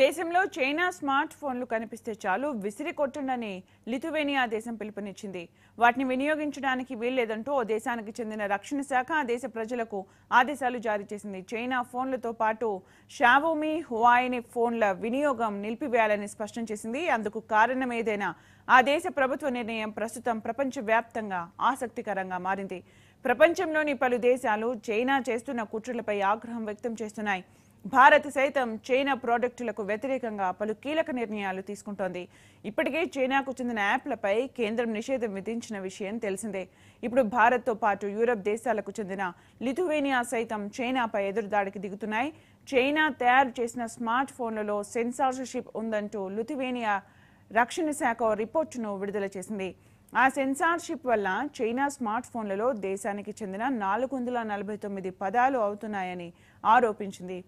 దేశంలో China smart ఫోన్లు కనిపిస్తే చాలు విసిరి కొట్టండని లిథువేనియా దేశం పిలుపునిచ్చింది వాటిని వినియోగించడానికి వీల్లేదంటూ ఓ దేశానికి చెందిన రక్షణ శాఖ ఆ దేశ ప్రజలకు ఆదేశాలు జారీ చేసింది చైనా ఫోన్లతో పాటు షావోమి హువాయిని ఫోన్ల వినియోగం నిలిపివేయాలని స్పష్టం చేసింది అందుకు కారణం ఏదైనా ఆ దేశ ప్రభుత్వ నిర్ణయం ప్రస్తుతం ప్రపంచవ్యాప్తంగా ఆసక్తికరంగా మారింది ప్రపంచంలోని పలు దేశాలు చైనా చేస్తున్న కుట్రలపై ఆగ్రహం వ్యక్తం చేస్తున్నాయి భారత్ సైతం చైనా ప్రోడక్టులకు వ్యతిరేకంగా పలు కీలక నిర్ణయాలు తీసుకుంటోంది ఇప్పటికే చైనాకు చెందిన యాప్లపై కేంద్రం నిషేధం విధించిన విషయం తెలిసిందే ఇప్పుడు భారత్తో పాటు యూరప్ దేశాలకు చెందిన లిథువేనియా సైతం చైనాపై ఎదురుదాడికి దిగుతున్నాయి చైనా తయారు చేసిన స్మార్ట్ ఫోన్లలో సెన్సార్షిప్ ఉందంటూ లిథువేనియా రక్షణ శాఖ రిపోర్టును విడుదల చేసింది ఆ సెన్సార్షిప్ వల్ల చైనా స్మార్ట్ ఫోన్లలో దేశానికి చెందిన నాలుగు వందల నలభై తొమ్మిది పదాలు అవుతున్నాయని ఆరోపించింది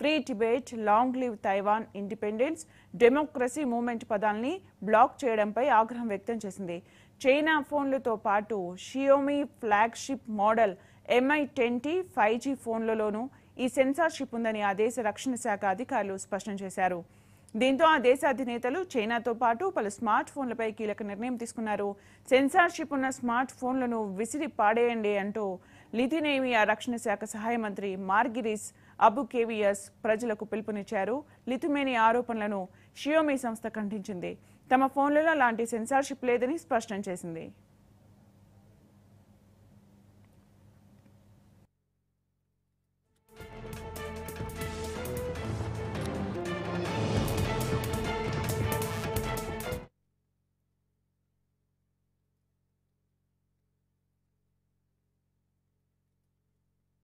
free Tibet long live Taiwan independence democracy movement పదాల్ని బ్లాక్ చేయడంపై ఆగ్రహం వ్యక్తం చేసింది చైనా ఫోన్లతో పాటు Xiaomi flagship model MI ten T five G ఫోన్లలోనూ ఈ సెన్సార్షిప్ ఉందని ఆ దేశ రక్షణ శాఖ అధికారులు స్పష్టం చేశారు దీంతో ఆ దేశ అధినేతలు చైనాతో పాటు పలు స్మార్ట్ ఫోన్లపై కీలక నిర్ణయం తీసుకున్నారు సెన్సార్షిప్ ఉన్న స్మార్ట్ ఫోన్లను విసిరి పాడేయండి అంటూ లిథినేమియా రక్షణ శాఖ సహాయ మంత్రి మార్గిరిస్ అబు కేవియస్ ప్రజలకు పిలుపునిచ్చారు లిథుమేని ఆరోపణలను షియోమీ సంస్థ ఖండించింది తమ ఫోన్లలో అలాంటి సెన్సార్షిప్ లేదని స్పష్టం చేసింది